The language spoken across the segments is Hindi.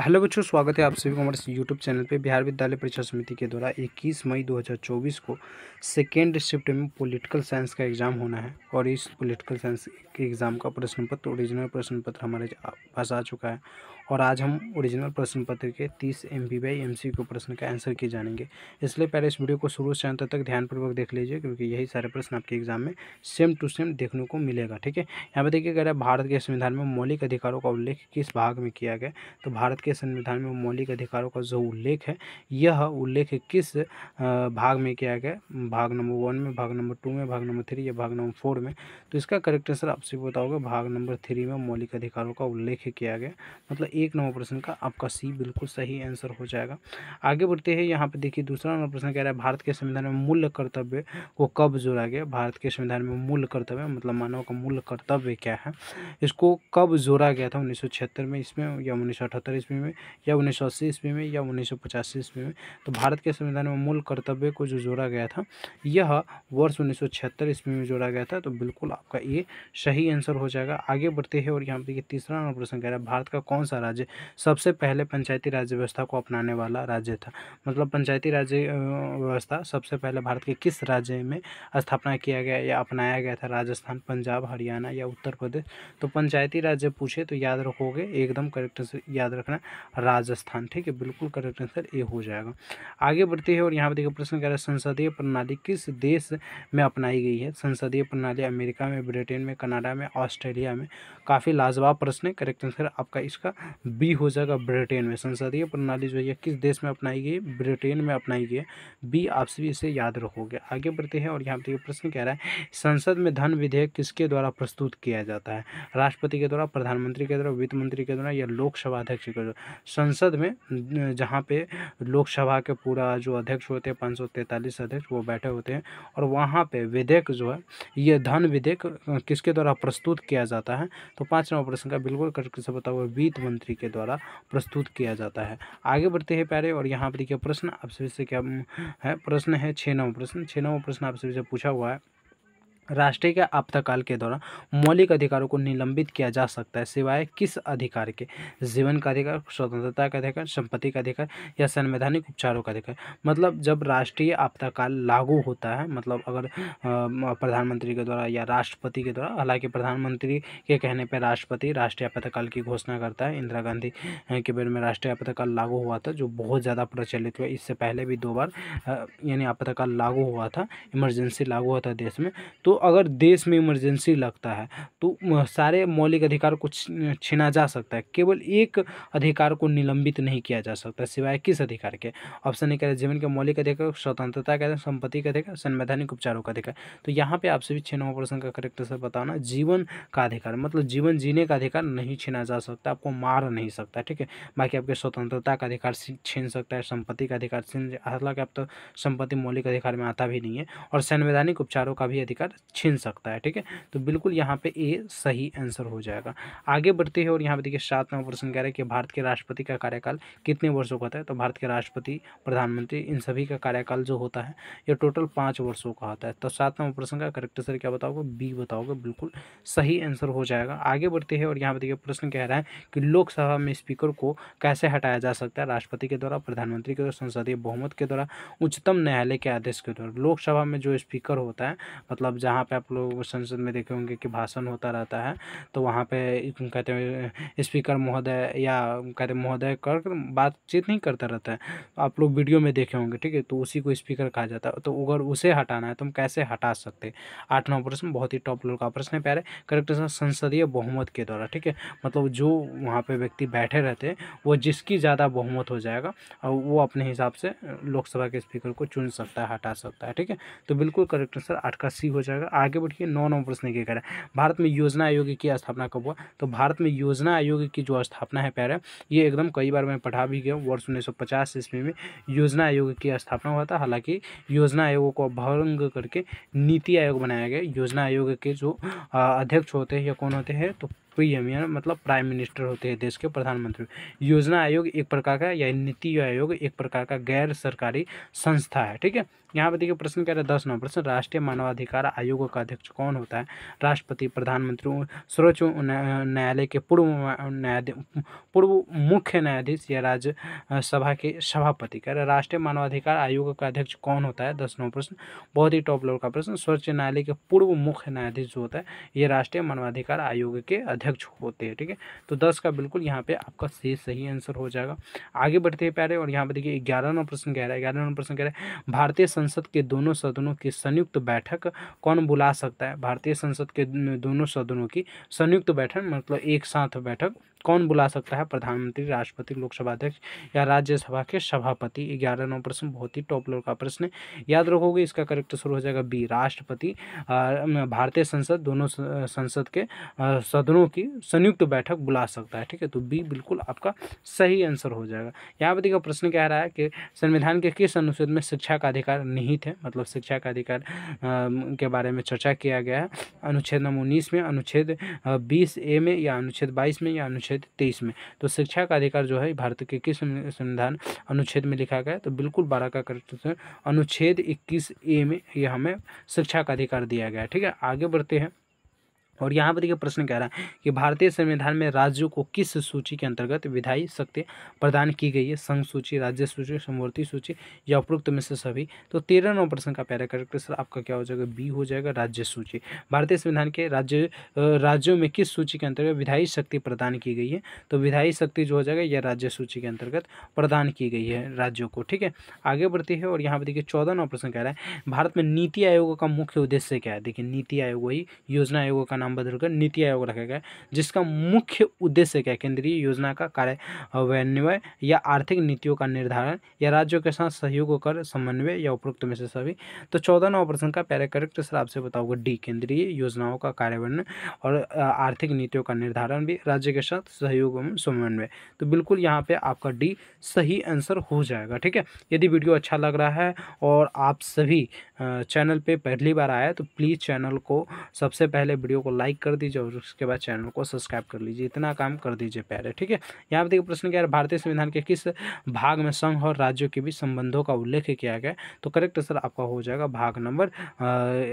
हेलो बच्चों स्वागत है आप सभी को हमारे यूट्यूब चैनल पे बिहार विद्यालय परीक्षा समिति के द्वारा 21 मई 2024 को सेकेंड शिफ्ट में पॉलिटिकल साइंस का एग्ज़ाम होना है और इस पॉलिटिकल साइंस के एग्ज़ाम का प्रश्न पत्र ओरिजिनल प्रश्न पत्र हमारे पास आ चुका है और आज हम ओरिजिनल प्रश्न पत्र के तीस M B by M C को प्रश्न का आंसर किए जानेंगे इसलिए पहले इस वीडियो को शुरू से अंत तक ध्यानपूर्वक देख लीजिए क्योंकि यही सारे प्रश्न आपके एग्जाम में सेम टू सेम देखने को मिलेगा ठीक है यहाँ पर देखिए अगर भारत के संविधान में मौलिक अधिकारों का उल्लेख किस भाग में किया गया तो भारत के संविधान में मौलिक अधिकारों का जो उल्लेख है यह उल्लेख किस भाग में किया गया भाग नंबर वन में भाग नंबर टू में भाग नंबर थ्री या भाग नंबर फोर में तो इसका करेक्ट आंसर आपसे बताओगे भाग नंबर थ्री में मौलिक अधिकारों का उल्लेख किया गया मतलब एक नंबर प्रश्न का आपका सी बिल्कुल सही आंसर हो जाएगा आगे बढ़ते हैं यहाँ पे देखिए दूसरा नंबर प्रश्न कह रहा है भारत के संविधान में मूल कर्तव्य को कब जोड़ा गया भारत के संविधान में मूल कर्तव्य मतलब मानव का मूल कर्तव्य क्या है इसको कब जोड़ा गया था उन्नीस में इसमें या उन्नीस ईस्वी में या उन्नीस सौ ईस्वी में या उन्नीस ईस्वी में तो भारत के संविधान में मूल कर्तव्य को जो जोड़ा गया था यह वर्ष उन्नीस ईस्वी में जोड़ा गया था तो बिल्कुल आपका ये सही आंसर हो जाएगा आगे बढ़ते हैं और यहाँ पर देखिए तीसरा नंबर प्रश्न कह रहा है भारत का कौन सा राज्य सबसे पहले पंचायती राज व्यवस्था को अपनाने वाला राज्य था मतलब पंचायती राज व्यवस्था सबसे पहले भारत के किस राज्य में स्थापना किया गया या अपनाया गया था राजस्थान पंजाब हरियाणा या उत्तर प्रदेश तो पंचायती राज्य पूछे तो याद रखोगे एकदम करेक्ट आंसर याद रखना राजस्थान ठीक है बिल्कुल करेक्ट आंसर ए हो जाएगा आगे बढ़ते हैं और यहाँ पर देखिए प्रश्न कह रहा है संसदीय प्रणाली किस देश में अपनाई गई है संसदीय प्रणाली अमेरिका में ब्रिटेन में कनाडा में ऑस्ट्रेलिया में काफ़ी लाजवाब प्रश्न है करेक्ट आंसर आपका इसका बी हो जाएगा ब्रिटेन में संसदीय प्रणाली जो है किस देश में अपनाई गई ब्रिटेन में अपनाई गई बी आप सभी इसे याद रखोगे आगे बढ़ते हैं और यहाँ पर प्रश्न कह रहा है संसद में धन विधेयक किसके द्वारा प्रस्तुत किया जाता है राष्ट्रपति के द्वारा प्रधानमंत्री के द्वारा वित्त मंत्री के द्वारा या लोकसभा अध्यक्ष के द्वारा संसद में जहाँ पे लोकसभा के पूरा जो अध्यक्ष होते हैं पाँच अध्यक्ष वो बैठे होते हैं और वहाँ पे विधेयक जो है ये धन विधेयक किसके द्वारा प्रस्तुत किया जाता है तो पाँच नंबर प्रश्न का बिल्कुल करके बताओ वित्त मंत्री मंत्री के द्वारा प्रस्तुत किया जाता है आगे बढ़ते हैं प्यारे और यहाँ पर देखिए प्रश्न आप सभी से क्या हम्म, है प्रश्न है छः नंबर प्रश्न छः नंबर प्रश्न आप सभी से पूछा हुआ है राष्ट्रीय आपदाकाल के दौरान मौलिक अधिकारों को निलंबित किया जा सकता है सिवाय किस अधिकार के जीवन का अधिकार स्वतंत्रता का अधिकार संपत्ति का अधिकार या संवैधानिक उपचारों का अधिकार मतलब जब राष्ट्रीय आपदाकाल लागू होता है मतलब अगर प्रधानमंत्री के द्वारा या राष्ट्रपति के द्वारा हालांकि प्रधानमंत्री के कहने पर राष्ट्रपति राष्ट्रीय आपदाकाल की घोषणा करता है इंदिरा गांधी के बेर में राष्ट्रीय आपदाकाल लागू हुआ था जो बहुत ज़्यादा प्रचलित हुआ इससे पहले भी दो बार यानी आपदाकाल लागू हुआ था इमरजेंसी लागू हुआ था देश में तो तो अगर देश में इमरजेंसी लगता है तो सारे मौलिक अधिकार को छीना जा सकता है केवल एक अधिकार को निलंबित नहीं किया जा सकता सिवाय किस अधिकार के ऑप्शन ए कह रहे जीवन के मौलिक अधिकार स्वतंत्रता कह रहे संपत्ति का अधिकार संवैधानिक उपचारों का अधिकार तो यहाँ पे आपसे भी छः नंबर प्रश्न का करेक्ट आंसर बताना जीवन का अधिकार मतलब जीवन जीने का अधिकार नहीं छीना जा सकता आपको मार नहीं सकता ठीक है बाकी आपके स्वतंत्रता का अधिकार छीन सकता है संपत्ति का अधिकार छीन हालांकि आप तो संपत्ति मौलिक अधिकार में आता भी नहीं है और संवैधानिक उपचारों का भी अधिकार छीन सकता है ठीक है तो बिल्कुल यहाँ पे ए सही आंसर हो जाएगा आगे बढ़ते हैं और यहाँ पे देखिए नंबर प्रश्न कह रहा है कि भारत के राष्ट्रपति का कार्यकाल कितने वर्षों का होता है तो भारत के राष्ट्रपति प्रधानमंत्री इन सभी का कार्यकाल जो होता है ये टोटल पाँच वर्षों का होता है तो नंबर प्रश्न का करेक्ट आंसर क्या बताओगे बी बताओगे बिल्कुल सही आंसर हो जाएगा आगे बढ़ते हैं और यहाँ पर देखिए प्रश्न कह रहा है कि लोकसभा में स्पीकर को कैसे हटाया जा सकता है राष्ट्रपति के द्वारा प्रधानमंत्री के द्वारा संसदीय बहुमत के द्वारा उच्चतम न्यायालय के आदेश के द्वारा लोकसभा में जो स्पीकर होता है मतलब जहाँ जहाँ पे आप लोग संसद में देखे होंगे कि भाषण होता रहता है तो वहाँ पे कहते हैं स्पीकर महोदय या कहते महोदय कर बातचीत नहीं करता रहता है आप लोग वीडियो में देखे होंगे ठीक है तो उसी को स्पीकर कहा जाता है तो अगर उसे हटाना है तो हम कैसे हटा सकते आठ नौ प्रश्न बहुत ही टॉप लेवल का प्रश्न है प्यारे करेक्ट संसदीय बहुमत के द्वारा ठीक है मतलब जो वहाँ पर व्यक्ति बैठे रहते वो जिसकी ज़्यादा बहुमत हो जाएगा और वो अपने हिसाब से लोकसभा के स्पीकर को चुन सकता है हटा सकता है ठीक है तो बिल्कुल करेक्ट आंसर आठ का सी हो जाएगा अगर आगे बढ़ के नौ नंबर प्रश्न क्या करें भारत में योजना आयोग की स्थापना कब हुआ तो भारत में योजना आयोग की जो स्थापना है प्यारा ये एकदम कई बार मैं पढ़ा भी गया वर्ष उन्नीस सौ पचास ईस्वी में योजना आयोग की स्थापना हुआ था हालांकि योजना आयोग को भंग करके नीति आयोग बनाया गया योजना आयोग के जो अध्यक्ष होते हैं या कौन होते हैं तो पीएम या मतलब प्राइम मिनिस्टर होते हैं देश के प्रधानमंत्री योजना आयोग एक प्रकार का या नीति आयोग एक प्रकार का गैर सरकारी संस्था है ठीक है यहाँ पर देखिए प्रश्न क्या है दस नंबर प्रश्न राष्ट्रीय मानवाधिकार आयोग का अध्यक्ष कौन होता है राष्ट्रपति प्रधानमंत्री सर्वोच्च न्यायालय के पूर्व न्यायाधीश पूर्व मुख्य न्यायाधीश या राज्यसभा के सभापति कह रहे राष्ट्रीय मानवाधिकार आयोग का अध्यक्ष कौन होता है दस नंबर प्रश्न बहुत ही टॉप लेवल का प्रश्न सर्वोच्च न्यायालय के पूर्व मुख्य न्यायाधीश जो होता है ये राष्ट्रीय मानवाधिकार आयोग के अध्यक्ष अध्यक्ष होते हैं ठीक है तो दस का बिल्कुल यहाँ पे आपका सी सही आंसर हो जाएगा आगे बढ़ते हैं प्यारे और यहाँ पे देखिए ग्यारह नंबर प्रश्न कह रहा है ग्यारह नंबर प्रश्न कह रहा है भारतीय संसद के दोनों सदनों की संयुक्त बैठक कौन बुला सकता है भारतीय संसद के दोनों सदनों की संयुक्त बैठक मतलब एक साथ बैठक कौन बुला सकता है प्रधानमंत्री राष्ट्रपति लोकसभा अध्यक्ष या राज्यसभा के सभापति ग्यारह नौ प्रश्न बहुत ही टॉप लेवल का प्रश्न है याद रखोगे इसका करेक्ट तो शुरू हो जाएगा बी राष्ट्रपति भारतीय संसद दोनों संसद के सदनों की संयुक्त बैठक बुला सकता है ठीक है तो बी बिल्कुल आपका सही आंसर हो जाएगा यहाँ पर देखिए प्रश्न कह रहा है कि संविधान के किस अनुच्छेद में शिक्षा का अधिकार निहित है मतलब शिक्षा का अधिकार के बारे में चर्चा किया गया है अनुच्छेद नंबर उन्नीस में अनुच्छेद बीस ए में या अनुच्छेद बाईस में या अनुच्छेद अनुच्छेद तेईस में तो शिक्षा का अधिकार जो है भारत के किस संविधान अनुच्छेद में लिखा गया तो बिल्कुल बारह का अनुच्छेद इक्कीस ए में यह हमें शिक्षा का अधिकार दिया गया ठीक है आगे बढ़ते हैं और यहाँ पर देखिए प्रश्न कह रहा है कि भारतीय संविधान में राज्यों को किस सूची के अंतर्गत विधायी शक्ति प्रदान की गई है संघ सूची राज्य सूची समवर्ती सूची या उपरोक्त में से सभी तो तेरह नौ प्रश्न का पैरा करेक्ट सर आपका क्या हो जाएगा बी हो जाएगा राज्य सूची भारतीय संविधान के राज्य राज्यों में किस सूची के अंतर्गत विधायी शक्ति प्रदान की गई है तो विधायी शक्ति जो हो जाएगा यह राज्य सूची के अंतर्गत प्रदान की गई है राज्यों को ठीक है आगे बढ़ती है और यहाँ पर देखिए चौदह नौ प्रश्न कह रहा है भारत में नीति आयोग का मुख्य उद्देश्य क्या है देखिए नीति आयोग वही योजना आयोग का नाम बदलकर नीति आयोग रखा गया जिसका मुख्य उद्देश्य क्या केंद्रीय योजना का कार्यान्वय या आर्थिक नीतियों का निर्धारण या राज्यों के साथ सहयोग कर समन्वय या उपरोक्त में से सभी तो चौदह नौ प्रश्न का पहले करेक्ट सर आपसे बताओगे डी केंद्रीय योजनाओं का कार्यान्वयन और आर्थिक नीतियों का निर्धारण भी राज्य के साथ सहयोग एवं समन्वय तो बिल्कुल यहाँ पर आपका डी सही आंसर हो जाएगा ठीक है यदि वीडियो अच्छा लग रहा है और आप सभी चैनल पे पहली बार आया तो प्लीज़ चैनल को सबसे पहले वीडियो को लाइक कर दीजिए और उसके बाद चैनल को सब्सक्राइब कर लीजिए इतना काम कर दीजिए प्यारे ठीक है यहाँ पर देखिए प्रश्न क्या है भारतीय संविधान के किस भाग में संघ और राज्यों के बीच संबंधों का उल्लेख किया गया तो करेक्ट आंसर आपका हो जाएगा भाग नंबर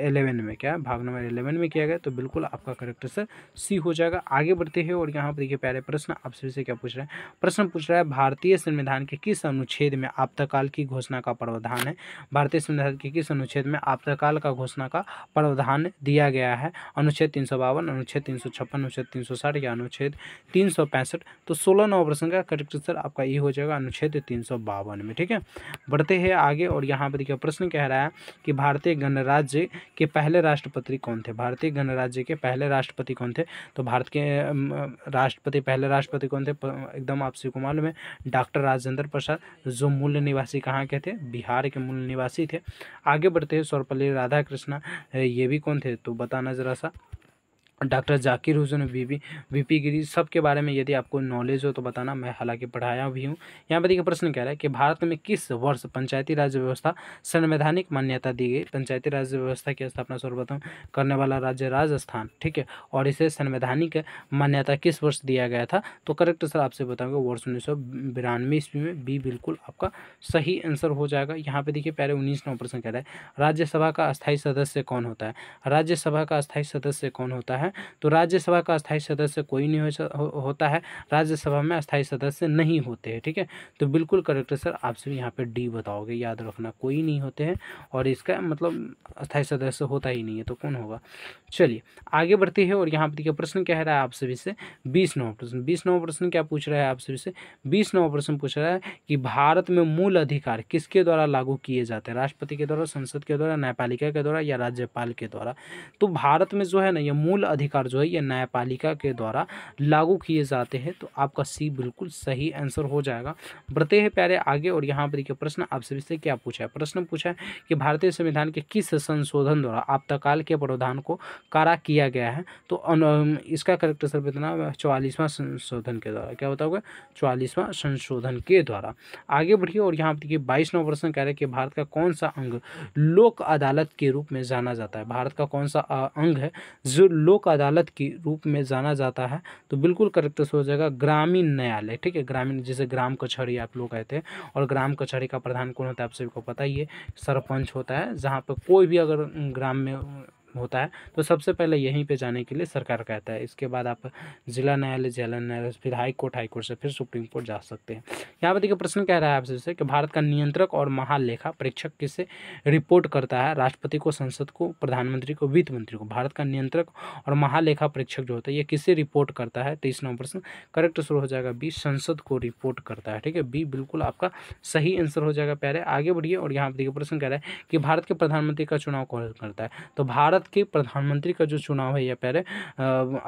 एलेवन में क्या है भाग नंबर एलेवन में किया गया तो बिल्कुल आपका करेक्ट आंसर सी हो जाएगा आगे बढ़ते हैं और यहाँ पर देखिए प्यारे प्रश्न आप सभी से क्या पूछ रहे हैं प्रश्न पूछ रहा है भारतीय संविधान के किस अनुच्छेद में आपताकाल की घोषणा का प्रावधान है भारतीय संविधान के किस अनुच्छेद में आपताकाल का घोषणा का प्रावधान दिया गया है अनुच्छेद तीन सौ बावन अनुच्छेद तीन सौ छप्पन अनुच्छेद तीन सौ साठ या अनुच्छेद तीन सौ पैंसठ तो सोलह नौ प्रश्न का करेक्ट आंसर आपका ये हो जाएगा अनुच्छेद तीन सौ बावन में ठीक है बढ़ते हैं आगे और यहाँ पर देखिए प्रश्न कह रहा है कि भारतीय गणराज्य के पहले राष्ट्रपति कौन थे भारतीय गणराज्य के पहले राष्ट्रपति कौन थे तो भारत के राष्ट्रपति पहले राष्ट्रपति कौन थे एकदम आपसे को मालूम है डॉक्टर राजेंद्र प्रसाद जो मूल निवासी कहाँ के थे बिहार के मूल निवासी थे आगे बढ़ते हैं सर्वपल्ली राधा कृष्णा ये भी कौन थे तो बताना ज़रा सा doctor Zakir Hussain V V P Giri सब के बारे में यदि आपको नॉलेज हो तो बताना मैं हालांकि पढ़ाया भी हूँ यहाँ पर देखिए प्रश्न कह रहा है कि भारत में किस वर्ष पंचायती राज व्यवस्था संवैधानिक मान्यता दी गई पंचायती राज व्यवस्था की स्थापना सर्वप्रथम करने वाला राज्य राजस्थान ठीक है और इसे संवैधानिक मान्यता किस वर्ष दिया गया था तो करेक्ट सर आपसे बताऊँगा वर्ष उन्नीस सौ बिरानवे ईस्वी में बी बिल्कुल आपका सही आंसर हो जाएगा यहाँ पर देखिए पहले उन्नीस नौ प्रश्न कह रहा है राज्यसभा का अस्थायी सदस्य कौन होता है राज्यसभा का अस्थायी सदस्य कौन होता है है तो राज्यसभा का स्थायी सदस्य कोई नहीं हो, होता है राज्यसभा में स्थायी सदस्य नहीं होते हैं ठीक है तो बिल्कुल करेक्ट सर आप सभी यहाँ पर डी बताओगे याद रखना कोई नहीं होते हैं और इसका मतलब स्थायी सदस्य होता ही नहीं है तो कौन होगा चलिए आगे बढ़ते हैं और यहाँ पर देखिए प्रश्न क्या रहा है आप सभी से बीस नौ प्रश्न बीस नौ प्रश्न क्या पूछ रहा है आप सभी से बीस नौ प्रश्न पूछ रहा है कि भारत में मूल अधिकार किसके द्वारा लागू किए जाते हैं राष्ट्रपति के द्वारा संसद के द्वारा न्यायपालिका के द्वारा या राज्यपाल के द्वारा तो भारत में जो है ना ये मूल अधिकार जो है ये न्यायपालिका के द्वारा लागू किए जाते हैं तो आपका सी बिल्कुल सही आंसर हो जाएगा बढ़ते हैं प्यारे आगे और यहाँ पर देखिए प्रश्न आपसे विषय क्या पूछा है प्रश्न पूछा है कि भारतीय संविधान के किस संशोधन द्वारा आपतकाल के प्रावधान को कारा किया गया है तो इसका करेक्ट सर बताना चौवालीसवां संशोधन के द्वारा क्या बताओगे चौवालीसवां संशोधन के द्वारा आगे बढ़िए और यहाँ पर देखिए बाईस नौ प्रश्न कह रहे हैं कि भारत का कौन सा अंग लोक अदालत के रूप में जाना जाता है भारत का कौन सा अंग है जो लोक अदालत के रूप में जाना जाता है तो बिल्कुल करेक्ट हो जाएगा ग्रामीण न्यायालय ठीक है ग्रामीण जैसे ग्राम कचहरी आप लोग कहते हैं और ग्राम कचहरी का प्रधान कौन होता है आप सभी को पता ही है सरपंच होता है जहाँ पर कोई भी अगर ग्राम में होता है तो सबसे पहले यहीं पे जाने के लिए सरकार कहता है इसके बाद आप जिला न्यायालय जिला न्यायालय फिर हाई कोर्ट हाई कोर्ट से फिर सुप्रीम कोर्ट जा सकते हैं यहाँ पर देखिए प्रश्न कह रहा है आपसे जैसे कि भारत का नियंत्रक और महालेखा परीक्षक किसे रिपोर्ट करता है राष्ट्रपति को संसद को प्रधानमंत्री को वित्त मंत्री को भारत का नियंत्रक और महालेखा परीक्षक जो होता है ये किसे रिपोर्ट करता है तेईस तो नंबर प्रश्न करेक्ट आंसर हो जाएगा बी संसद को रिपोर्ट करता है ठीक है बी बिल्कुल आपका सही आंसर हो जाएगा प्यारे आगे बढ़िए और यहाँ पर देखिए प्रश्न कह रहा है कि भारत के प्रधानमंत्री का चुनाव कौन करता है तो भारत भारत के प्रधानमंत्री का जो चुनाव है यह पहले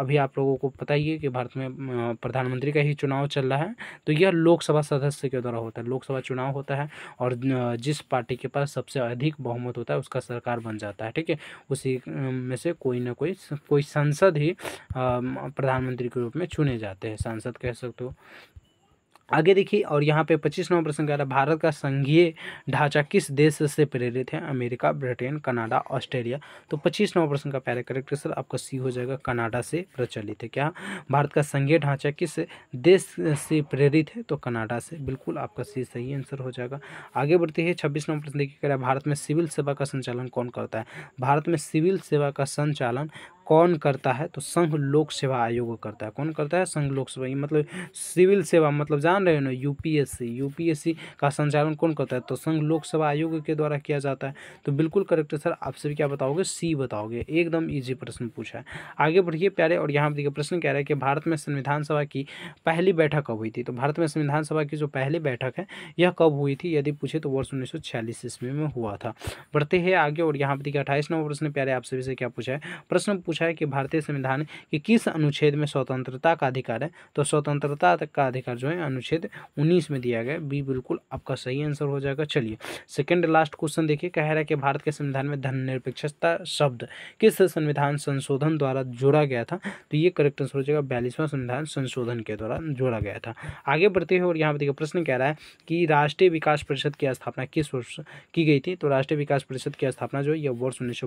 अभी आप लोगों को पता ही है कि भारत में प्रधानमंत्री का ही चुनाव चल रहा है तो यह लोकसभा सदस्य के द्वारा होता है लोकसभा चुनाव होता है और जिस पार्टी के पास सबसे अधिक बहुमत होता है उसका सरकार बन जाता है ठीक है उसी में से कोई ना कोई कोई सांसद ही प्रधानमंत्री के रूप में चुने जाते हैं सांसद कह सकते हो आगे देखिए और यहाँ पे पच्चीस नंबर प्रश्न कह रहा है भारत का संघीय ढांचा किस देश से प्रेरित है अमेरिका ब्रिटेन कनाडा ऑस्ट्रेलिया तो पच्चीस नंबर प्रश्न का पहला करेक्ट सर आपका सी हो जाएगा कनाडा से प्रचलित है क्या भारत का संघीय ढांचा किस देश से प्रेरित है तो कनाडा से बिल्कुल आपका सी सही आंसर हो जाएगा आगे बढ़ते हैं छब्बीस नंबर प्रश्न देखिए कह रहा है भारत में सिविल सेवा का संचालन कौन करता है भारत में सिविल सेवा का संचालन कौन करता है तो संघ लोक सेवा आयोग करता है कौन करता है संघ लोक सेवा मतलब सिविल सेवा मतलब जान रहे हो ना यूपीएससी यूपीएससी का संचालन कौन करता है तो संघ लोक सेवा आयोग के द्वारा किया जाता है तो बिल्कुल करेक्ट है सर आप सभी क्या बताओगे सी बताओगे एकदम ईजी प्रश्न पूछा है आगे बढ़िए प्यारे और यहाँ पर देखिए प्रश्न कह रहा है कि भारत में संविधान सभा की पहली बैठक कब हुई थी तो भारत में संविधान सभा की जो पहली बैठक है यह कब हुई थी यदि पूछे तो वर्ष उन्नीस सौ ईस्वी में हुआ था बढ़ते हैं आगे और यहाँ पर देखिए अट्ठाईस नंबर प्रश्न प्यारे आप सभी से क्या पूछा है प्रश्न पूछा है कि भारतीय संविधान के किस अनुच्छेद में स्वतंत्रता का अधिकार है तो स्वतंत्रता का अधिकार जो है अनुच्छेद उन्नीस में दिया गया बी बिल्कुल आपका सही आंसर हो जाएगा चलिए सेकेंड लास्ट क्वेश्चन देखिए कह रहा है कि भारत के संविधान में धर्मनिरपेक्षता शब्द किस संविधान संशोधन द्वारा जोड़ा गया था तो ये करेक्ट आंसर हो जाएगा बयालीसवां संविधान संशोधन के द्वारा जोड़ा गया था आगे बढ़ते हैं और यहाँ पर देखिए प्रश्न कह रहा है कि राष्ट्रीय विकास परिषद की स्थापना किस वर्ष की गई थी तो राष्ट्रीय विकास परिषद की स्थापना जो है यह वर्ष उन्नीस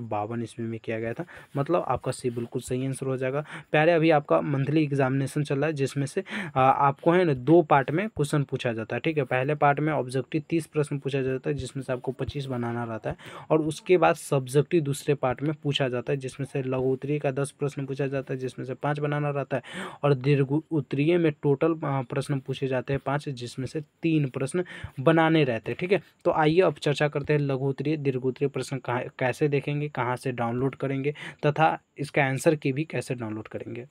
ईस्वी में किया गया था मतलब आपका सी बिल्कुल सही आंसर हो जाएगा प्यारे अभी आपका मंथली एग्जामिनेशन चल रहा है जिसमें से आपको है ना दो पार्ट में क्वेश्चन पूछा जाता है ठीक है पहले पार्ट में ऑब्जेक्टिव तीस प्रश्न पूछा जाता है जिसमें से आपको पच्चीस बनाना रहता है और उसके बाद सब्जेक्टिव दूसरे पार्ट में पूछा जाता है जिसमें से लघु उत्तरीय का दस प्रश्न पूछा जाता है जिसमें से पाँच बनाना रहता है और दीर्घ उत्तरीय में टोटल प्रश्न पूछे जाते हैं पाँच जिसमें से तीन प्रश्न बनाने रहते हैं ठीक है तो आइए अब चर्चा करते हैं लघु उत्तरीय दीर्घ उत्तरीय प्रश्न कहाँ कैसे देखेंगे कहाँ से डाउनलोड करेंगे तथा इसका आंसर की भी कैसे डाउनलोड करेंगे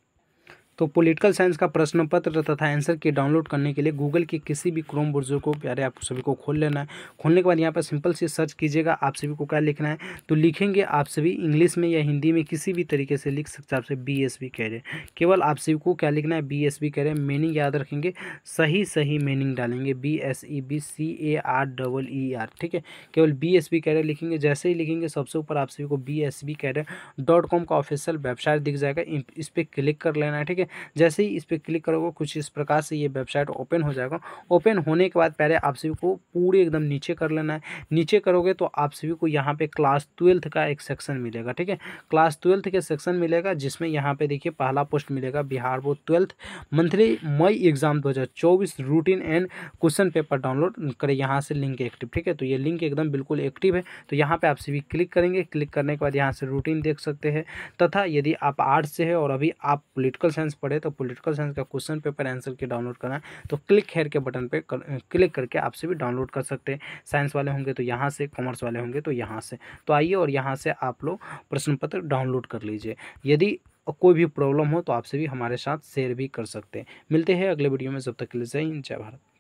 तो पॉलिटिकल साइंस का प्रश्न पत्र तथा आंसर की डाउनलोड करने के लिए गूगल के किसी भी क्रोम ब्राउजर को प्यारे आप सभी को खोल लेना है खोलने के बाद यहाँ पर सिंपल से सर्च कीजिएगा आप सभी को क्या लिखना है तो लिखेंगे आप सभी इंग्लिश में या हिंदी में किसी भी तरीके से लिख सकते हैं आपसे बी एस बी कैरियर केवल आप सभी को क्या लिखना है B S B career meaning याद रखेंगे सही सही मीनिंग डालेंगे B S E B C A R double E R ठीक है केवल बी एस बी कैरियर लिखेंगे जैसे ही लिखेंगे सबसे ऊपर आप सभी को B S B career dot com का ऑफिशियल वेबसाइट दिख जाएगा इस पर क्लिक कर लेना है ठीक है है जैसे ही इस पर क्लिक करोगे कुछ इस प्रकार से ये वेबसाइट ओपन हो जाएगा ओपन होने के बाद पहले आप सभी को पूरे एकदम नीचे कर लेना है नीचे करोगे तो आप सभी को यहाँ पे क्लास ट्वेल्थ का एक सेक्शन मिलेगा ठीक है क्लास ट्वेल्थ के सेक्शन मिलेगा जिसमें यहाँ पे देखिए पहला पोस्ट मिलेगा बिहार बोर्ड ट्वेल्थ मंथली मई एग्जाम दो routine and question paper download करें यहाँ से लिंक एक्टिव ठीक है तो ये लिंक एकदम बिल्कुल एक्टिव है तो यहाँ पे आप सभी क्लिक करेंगे क्लिक करने के बाद यहाँ से रूटीन देख सकते हैं तथा यदि आप आर्ट्स से है और अभी आप पोलिटिकल साइंस पढ़े तो पॉलिटिकल साइंस का क्वेश्चन पेपर आंसर के डाउनलोड करना है तो क्लिक हेयर के बटन पर कर, क्लिक करके आपसे भी डाउनलोड कर सकते हैं साइंस वाले होंगे तो यहाँ से कॉमर्स वाले होंगे तो यहाँ से तो आइए और यहाँ से आप लोग प्रश्न पत्र डाउनलोड कर लीजिए यदि और कोई भी प्रॉब्लम हो तो आपसे भी हमारे साथ शेयर भी कर सकते हैं मिलते हैं अगले वीडियो में जब तक के लिए जय हिंद जय भारत